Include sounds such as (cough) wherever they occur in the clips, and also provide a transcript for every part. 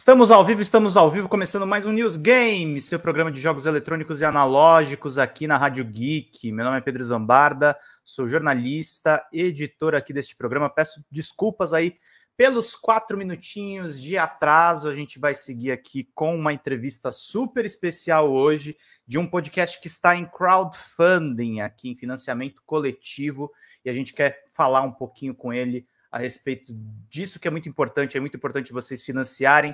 Estamos ao vivo, estamos ao vivo, começando mais um News Games, seu programa de jogos eletrônicos e analógicos aqui na Rádio Geek. Meu nome é Pedro Zambarda, sou jornalista, editor aqui deste programa. Peço desculpas aí pelos quatro minutinhos de atraso. A gente vai seguir aqui com uma entrevista super especial hoje de um podcast que está em crowdfunding, aqui em financiamento coletivo, e a gente quer falar um pouquinho com ele a respeito disso que é muito importante, é muito importante vocês financiarem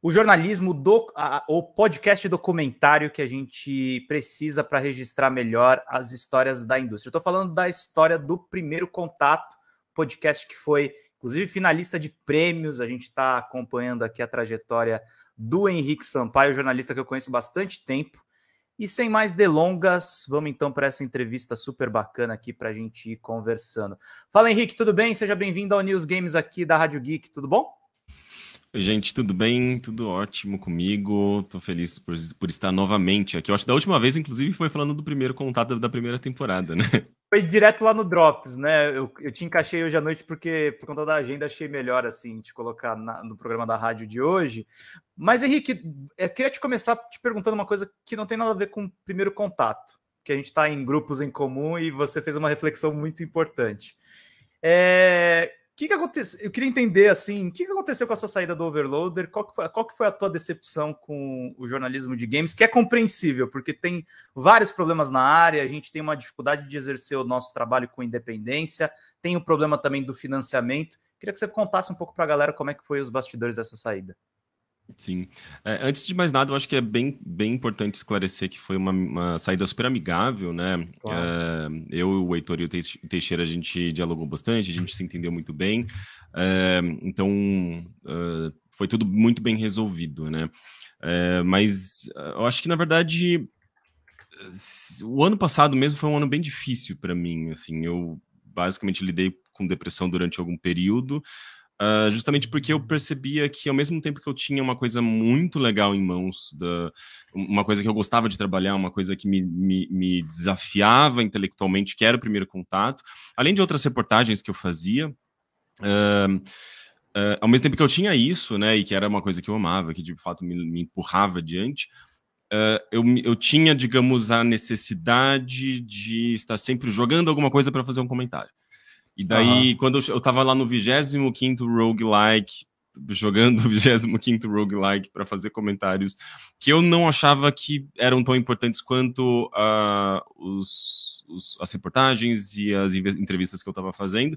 o jornalismo do a, o podcast documentário que a gente precisa para registrar melhor as histórias da indústria. Estou falando da história do primeiro contato, podcast que foi inclusive finalista de prêmios. A gente está acompanhando aqui a trajetória do Henrique Sampaio, jornalista que eu conheço bastante tempo. E sem mais delongas, vamos então para essa entrevista super bacana aqui para a gente ir conversando. Fala Henrique, tudo bem? Seja bem-vindo ao News Games aqui da Rádio Geek, tudo bom? Gente, tudo bem? Tudo ótimo comigo. Tô feliz por, por estar novamente aqui. Eu acho que da última vez, inclusive, foi falando do primeiro contato da primeira temporada, né? Foi direto lá no Drops, né? Eu, eu te encaixei hoje à noite porque, por conta da agenda, achei melhor, assim, te colocar na, no programa da rádio de hoje. Mas, Henrique, é, eu queria te começar te perguntando uma coisa que não tem nada a ver com o primeiro contato, que a gente está em grupos em comum e você fez uma reflexão muito importante. É, que, que aconteceu? Eu queria entender assim, o que, que aconteceu com a sua saída do Overloader? Qual que, foi, qual que foi a tua decepção com o jornalismo de games? Que é compreensível, porque tem vários problemas na área, a gente tem uma dificuldade de exercer o nosso trabalho com independência, tem o problema também do financiamento. Queria que você contasse um pouco para a galera como é que foi os bastidores dessa saída. Sim. É, antes de mais nada, eu acho que é bem, bem importante esclarecer que foi uma, uma saída super amigável, né? Claro. É, eu, o Heitor e o Teixeira, a gente dialogou bastante, a gente se entendeu muito bem. É, então, é, foi tudo muito bem resolvido, né? É, mas eu acho que, na verdade, o ano passado mesmo foi um ano bem difícil para mim, assim. Eu basicamente lidei com depressão durante algum período, Uh, justamente porque eu percebia que ao mesmo tempo que eu tinha uma coisa muito legal em mãos, da, uma coisa que eu gostava de trabalhar, uma coisa que me, me, me desafiava intelectualmente, que era o primeiro contato, além de outras reportagens que eu fazia, uh, uh, ao mesmo tempo que eu tinha isso, né, e que era uma coisa que eu amava, que de fato me, me empurrava adiante, Uh, eu, eu, tinha, digamos, a necessidade de estar sempre jogando alguma coisa para fazer um comentário. E daí, uhum. quando eu, eu tava lá no 25 Roguelike, jogando (laughs) o 25 roguelike para fazer comentários que eu não achava que eram tão importantes quanto uh, os, os, as reportagens e as entrevistas que eu estava fazendo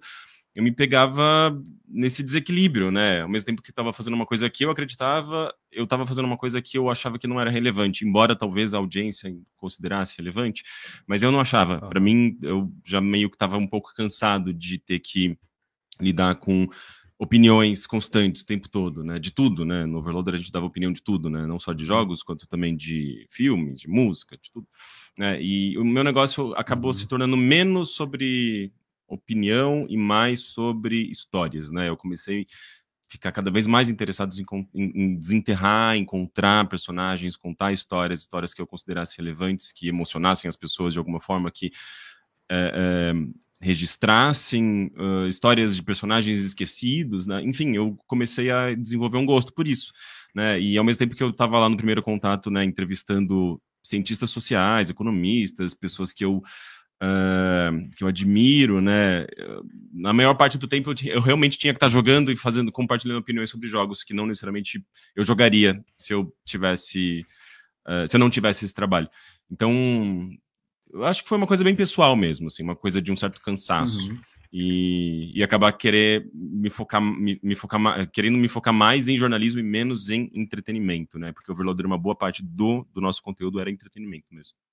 eu me pegava nesse desequilíbrio, né? Ao mesmo tempo que estava fazendo uma coisa que eu acreditava, eu estava fazendo uma coisa que eu achava que não era relevante, embora talvez a audiência considerasse relevante, mas eu não achava. Para mim, eu já meio que estava um pouco cansado de ter que lidar com opiniões constantes o tempo todo, né? De tudo, né? No Overloader a gente dava opinião de tudo, né? Não só de jogos, quanto também de filmes, de música, de tudo. Né? E o meu negócio acabou uhum. se tornando menos sobre opinião e mais sobre histórias, né? Eu comecei a ficar cada vez mais interessado em, em desenterrar, encontrar personagens, contar histórias, histórias que eu considerasse relevantes, que emocionassem as pessoas de alguma forma, que é, é, registrassem uh, histórias de personagens esquecidos, né? Enfim, eu comecei a desenvolver um gosto por isso, né? E ao mesmo tempo que eu estava lá no primeiro contato, né, entrevistando cientistas sociais, economistas, pessoas que eu Uh, que eu admiro, né? Na maior parte do tempo eu, eu, realmente tinha que estar jogando e fazendo, compartilhando opiniões sobre jogos que não necessariamente eu jogaria se eu tivesse, uh, se eu não tivesse esse trabalho. Então, eu acho que foi uma coisa bem pessoal mesmo, assim, uma coisa de um certo cansaço. Uhum. E, e, acabar querer me focar, me, me, focar, querendo me focar mais em jornalismo e menos em entretenimento, né? Porque o Overloader, uma boa parte do, do nosso conteúdo era entretenimento mesmo.